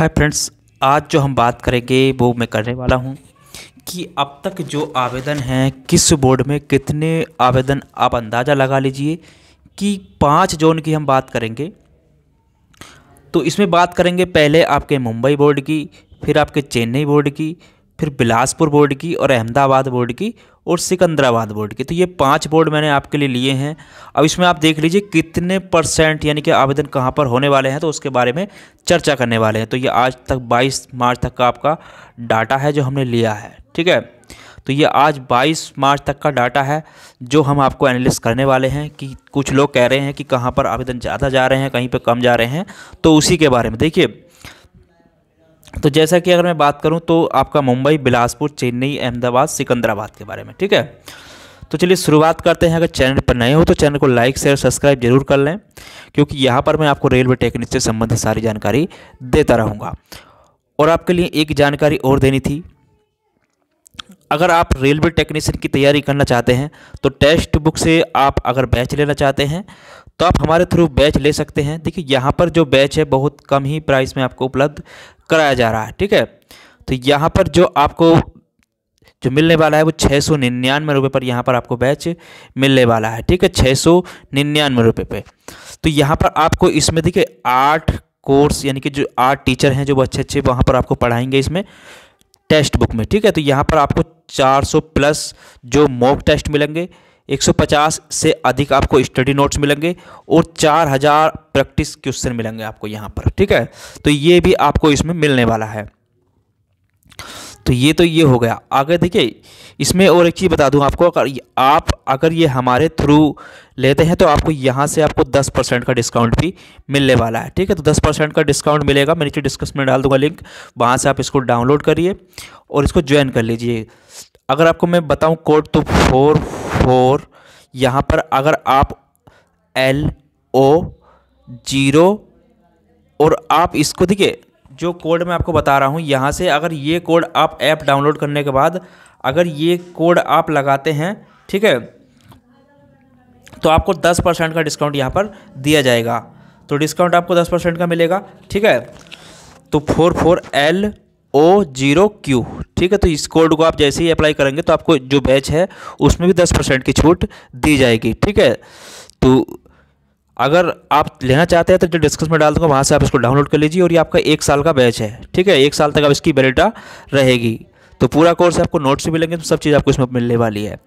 hi friends आज जो हम बात करेंगे वो मैं करने वाला हूँ कि अब तक जो आवेदन हैं किस बोर्ड में कितने आवेदन आप अंदाज़ा लगा लीजिए कि पाँच जोन की हम बात करेंगे तो इसमें बात करेंगे पहले आपके मुंबई बोर्ड की फिर आपके चेन्नई बोर्ड की फिर बिलासपुर बोर्ड की और अहमदाबाद बोर्ड की और सिकंदराबाद बोर्ड की तो ये पांच बोर्ड मैंने आपके लिए लिए हैं अब इसमें आप देख लीजिए कितने परसेंट यानी कि आवेदन कहाँ पर होने वाले हैं तो उसके बारे में चर्चा करने वाले हैं तो ये आज तक 22 मार्च तक का आपका डाटा है जो हमने लिया है ठीक है तो ये आज 22 मार्च तक का डाटा है जो हम आपको एनालिस करने वाले हैं कि कुछ लोग कह रहे हैं कि कहाँ पर आवेदन ज़्यादा जा रहे हैं कहीं पर कम जा रहे हैं तो उसी के बारे में देखिए तो जैसा कि अगर मैं बात करूं तो आपका मुंबई बिलासपुर चेन्नई अहमदाबाद सिकंदराबाद के बारे में ठीक है तो चलिए शुरुआत करते हैं अगर चैनल पर नए हो तो चैनल को लाइक शेयर सब्सक्राइब जरूर कर लें क्योंकि यहाँ पर मैं आपको रेलवे टेक्निक से संबंधित सारी जानकारी देता रहूँगा और आपके लिए एक जानकारी और देनी थी अगर आप रेलवे टेक्नीशियन की तैयारी करना चाहते हैं तो टेक्स्ट बुक से आप अगर बैच लेना चाहते हैं तो आप हमारे थ्रू बैच ले सकते हैं देखिए यहाँ पर जो बैच है बहुत कम ही प्राइस में आपको उपलब्ध कराया जा रहा है ठीक है तो यहाँ पर जो आपको जो मिलने वाला है वो छः सौ निन्यानवे रुपये पर यहाँ पर आपको बैच मिलने वाला है ठीक है छः सौ निन्यानवे रुपये पर तो यहाँ पर आपको इसमें देखिए आठ कोर्स यानी कि जो आठ टीचर हैं जो अच्छे अच्छे वहाँ पर आपको पढ़ाएंगे इसमें टेस्ट बुक में ठीक है तो यहाँ पर आपको सौ प्लस जो मॉक टेस्ट मिलेंगे 150 से अधिक आपको स्टडी नोट्स मिलेंगे और 4000 प्रैक्टिस क्वेश्चन मिलेंगे आपको यहाँ पर ठीक है तो ये भी आपको इसमें मिलने वाला है तो ये तो ये हो गया आगे देखिए इसमें और एक चीज़ बता दूँ आपको अगर आप अगर ये हमारे थ्रू लेते हैं तो आपको यहाँ से आपको 10 परसेंट का डिस्काउंट भी मिलने वाला है ठीक है तो 10 परसेंट का डिस्काउंट मिलेगा मैं नीचे डिस्कस में डाल दूंगा लिंक वहाँ से आप इसको डाउनलोड करिए और इसको ज्वाइन कर लीजिए अगर आपको मैं बताऊँ कोड तो फोर फोर यहाँ पर अगर आप एल ओ जीरो और आप इसको देखिए जो कोड मैं आपको बता रहा हूँ यहाँ से अगर ये कोड आप ऐप डाउनलोड करने के बाद अगर ये कोड आप लगाते हैं ठीक है तो आपको दस परसेंट का डिस्काउंट यहाँ पर दिया जाएगा तो डिस्काउंट आपको दस परसेंट का मिलेगा ठीक है तो four four L O zero Q ठीक है तो इस कोड को आप जैसे ही अप्लाई करेंगे तो आपको जो बैच है उसमें भी दस परसेंट की छूट दी जाएगी ठीक है तो अगर आप लेना चाहते हैं तो जो डिस्कस में डाल दूंगा वहाँ से आप इसको डाउनलोड कर लीजिए और ये आपका एक साल का बैच है ठीक है एक साल तक आप इसकी वैलिडा रहेगी तो पूरा कोर्स आपको नोट्स भी मिलेंगे तो सब चीज़ आपको इसमें मिलने वाली है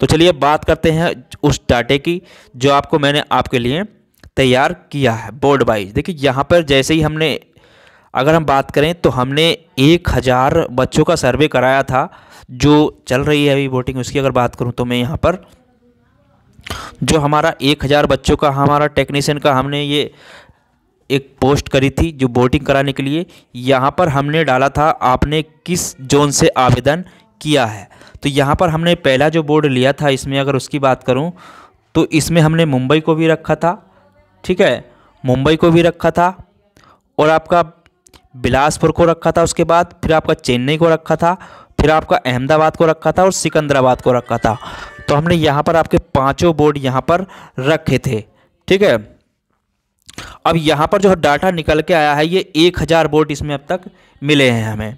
तो चलिए बात करते हैं उस डाटे की जो आपको मैंने आपके लिए तैयार किया है बोर्ड वाइज देखिए यहाँ पर जैसे ही हमने अगर हम बात करें तो हमने एक हज़ार बच्चों का सर्वे कराया था जो चल रही है अभी वोटिंग उसकी अगर बात करूं तो मैं यहाँ पर जो हमारा एक हज़ार बच्चों का हमारा टेक्नीशियन का हमने ये एक पोस्ट करी थी जो वोटिंग कराने के लिए यहाँ पर हमने डाला था आपने किस जोन से आवेदन किया है तो यहाँ पर हमने पहला जो बोर्ड लिया था इसमें अगर उसकी बात करूँ तो इसमें हमने मुंबई को भी रखा था ठीक है मुंबई को भी रखा था और आपका बिलासपुर को रखा था उसके बाद फिर आपका चेन्नई को रखा था फिर आपका अहमदाबाद को रखा था और सिकंदराबाद को रखा था तो हमने यहाँ पर आपके पाँचों बोर्ड यहाँ पर रखे थे ठीक है अब यहाँ पर जो डाटा निकल के आया है ये एक हज़ार बोर्ड इसमें अब तक मिले हैं हमें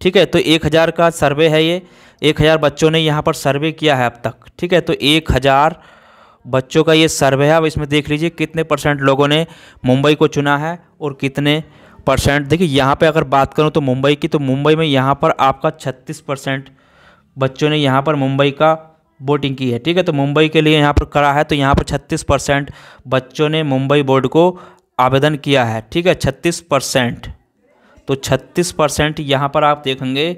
ठीक है तो एक हज़ार का सर्वे है ये एक हज़ार बच्चों ने यहाँ पर सर्वे किया है अब तक ठीक है तो एक हज़ार बच्चों का ये सर्वे है अब इसमें देख लीजिए कितने परसेंट लोगों ने मुंबई को चुना है और कितने परसेंट देखिए यहाँ पे अगर बात करूँ तो मुंबई की तो मुंबई में यहाँ पर आपका छत्तीस परसेंट बच्चों ने यहाँ पर मुंबई का वोटिंग की है ठीक है तो मुंबई के लिए यहाँ पर करा है तो यहाँ पर छत्तीस परसेंट बच्चों ने मुंबई बोर्ड को आवेदन किया है ठीक है छत्तीस परसेंट तो छत्तीस परसेंट यहाँ पर आप देखेंगे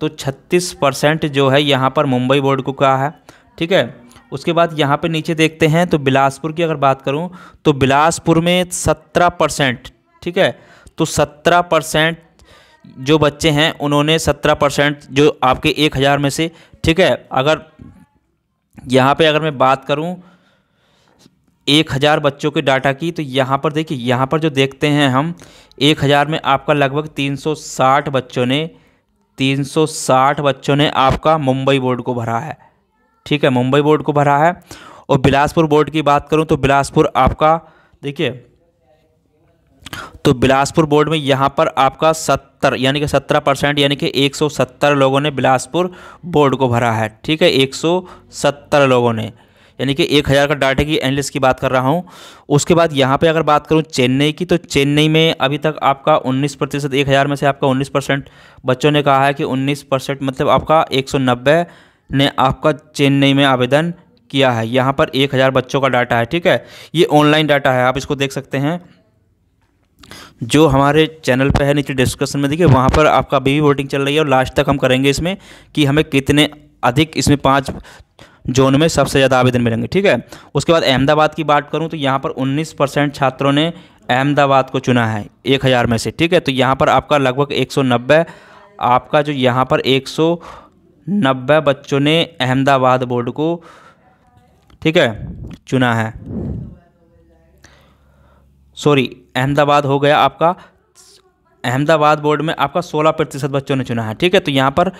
तो छत्तीस परसेंट जो है यहाँ पर मुंबई बोर्ड को कहा है ठीक है उसके बाद यहाँ पे नीचे देखते हैं तो बिलासपुर की अगर बात करूँ तो बिलासपुर में सत्रह परसेंट ठीक है तो सत्रह परसेंट जो बच्चे हैं उन्होंने सत्रह परसेंट जो आपके एक हज़ार में से ठीक है अगर यहाँ पे अगर मैं बात करूँ एक हज़ार बच्चों के डाटा की तो यहाँ पर देखिए यहाँ पर जो देखते हैं हम एक हज़ार में आपका लगभग तीन सौ साठ बच्चों ने तीन सौ साठ बच्चों ने आपका मुंबई बोर्ड को भरा है ठीक है मुंबई बोर्ड को भरा है और बिलासपुर बोर्ड की बात करूँ तो बिलासपुर आपका देखिए तो बिलासपुर बोर्ड में यहाँ पर आपका सत्तर यानी कि सत्रह परसेंट यानी कि एक सौ सत्तर लोगों ने बिलासपुर बोर्ड को भरा है ठीक है एक सौ सत्तर लोगों ने यानी कि एक हज़ार का डाटा की एनलिस्ट की बात कर रहा हूँ उसके बाद यहाँ पे अगर बात करूँ चेन्नई की तो चेन्नई में अभी तक आपका उन्नीस प्रतिशत एक हज़ार में से आपका उन्नीस परसेंट बच्चों ने कहा है कि उन्नीस परसेंट मतलब आपका एक सौ नब्बे ने आपका चेन्नई में आवेदन किया है यहाँ पर एक हज़ार बच्चों का डाटा है ठीक है ये ऑनलाइन डाटा है आप इसको देख सकते हैं जो हमारे चैनल पे है नीचे डिस्क्रिप्शन में देखिए वहाँ पर आपका अभी भी वोटिंग चल रही है और लास्ट तक हम करेंगे इसमें कि हमें कितने अधिक इसमें पाँच जोन में सबसे ज़्यादा आवेदन मिलेंगे ठीक है उसके बाद अहमदाबाद की बात करूँ तो यहाँ पर उन्नीस परसेंट छात्रों ने अहमदाबाद को चुना है एक हज़ार में से ठीक है तो यहाँ पर आपका लगभग एक सौ नब्बे आपका जो यहाँ पर एक सौ नब्बे बच्चों ने अहमदाबाद बोर्ड को ठीक है चुना है सॉरी अहमदाबाद हो गया आपका अहमदाबाद बोर्ड में आपका सोलह प्रतिशत बच्चों ने चुना है ठीक है तो यहाँ पर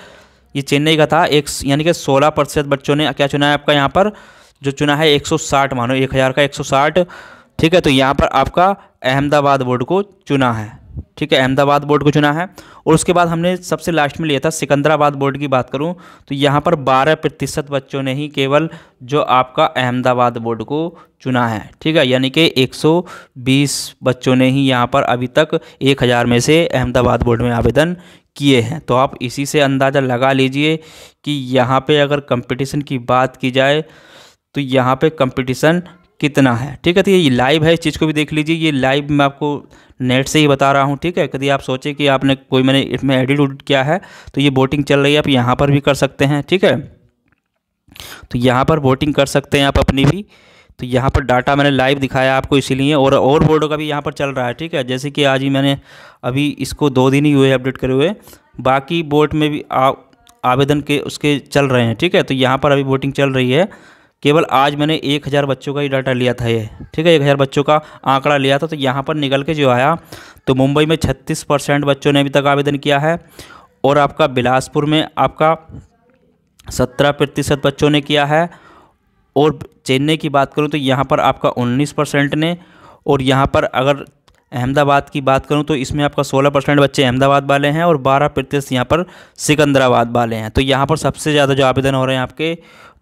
ये चेन्नई का था एक यानी कि सोलह प्रतिशत बच्चों ने क्या चुना है आपका यहाँ पर जो चुना है 160 मानो 1000 का 160 ठीक है तो यहाँ पर आपका अहमदाबाद बोर्ड को चुना है ठीक है अहमदाबाद बोर्ड को चुना है और उसके बाद हमने सबसे लास्ट में लिया था सिकंदराबाद बोर्ड की बात करूं तो यहाँ पर 12 प्रतिशत बच्चों ने ही केवल जो आपका अहमदाबाद बोर्ड को चुना है ठीक है यानी कि 120 बच्चों ने ही यहाँ पर अभी तक 1000 में से अहमदाबाद बोर्ड में आवेदन किए हैं तो आप इसी से अंदाज़ा लगा लीजिए कि यहाँ पर अगर कंपटिशन की बात की जाए तो यहाँ पर कंपटिशन कितना है ठीक है तो ये लाइव है इस चीज़ को भी देख लीजिए ये लाइव मैं आपको नेट से ही बता रहा हूँ ठीक है कभी आप सोचें कि आपने कोई मैंने इसमें एडिट उडिट किया है तो ये बोटिंग चल रही है आप यहाँ पर भी कर सकते हैं ठीक है तो यहाँ पर बोटिंग कर सकते हैं आप अपनी भी तो यहाँ पर डाटा मैंने लाइव दिखाया आपको इसीलिए और और बोर्डों का भी यहाँ पर चल रहा है ठीक है जैसे कि आज ही मैंने अभी इसको दो दिन ही हुए अपडेट करे हुए बाकी बोर्ड में भी आ, आवेदन के उसके चल रहे हैं ठीक है तो यहाँ पर अभी वोटिंग चल रही है केवल आज मैंने एक हज़ार बच्चों का ही डाटा लिया था ये ठीक है एक हज़ार बच्चों का आंकड़ा लिया था तो यहाँ पर निकल के जो आया तो मुंबई में छत्तीस परसेंट बच्चों ने अभी तक आवेदन किया है और आपका बिलासपुर में आपका सत्रह प्रतिशत बच्चों ने किया है और चेन्नई की बात करूँ तो यहाँ पर आपका उन्नीस परसेंट ने और यहाँ पर अगर अहमदाबाद की बात करूं तो इसमें आपका 16 परसेंट बच्चे अहमदाबाद वाले हैं और 12 प्रतिशत यहाँ पर सिकंदराबाद वाले हैं तो यहाँ पर सबसे ज़्यादा जो आवेदन हो रहे हैं आपके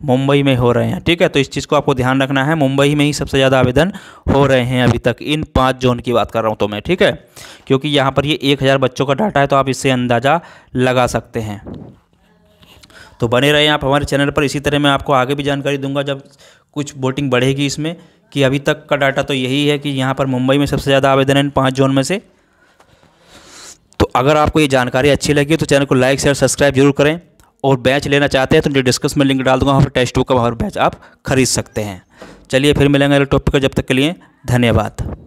मुंबई में हो रहे हैं ठीक है तो इस चीज़ को आपको ध्यान रखना है मुंबई में ही सबसे ज़्यादा आवेदन हो रहे हैं अभी तक इन पाँच जोन की बात कर रहा हूँ तो मैं ठीक है क्योंकि यहाँ पर ये एक हज़ार बच्चों का डाटा है तो आप इससे अंदाज़ा लगा सकते हैं तो बने रहे आप हमारे चैनल पर इसी तरह मैं आपको आगे भी जानकारी दूंगा जब कुछ वोटिंग बढ़ेगी इसमें कि अभी तक का डाटा तो यही है कि यहाँ पर मुंबई में सबसे ज़्यादा आवेदन है पाँच जोन में से तो अगर आपको ये जानकारी अच्छी लगी तो चैनल को लाइक शेयर सब्सक्राइब जरूर करें और बैच लेना चाहते हैं तो मुझे डिस्कस में लिंक डाल दूंगा वहाँ पर टेस्ट बुक का वहाँ बैच आप खरीद सकते हैं चलिए फिर मिलेंगे अगले टॉपिक पर जब तक के लिए धन्यवाद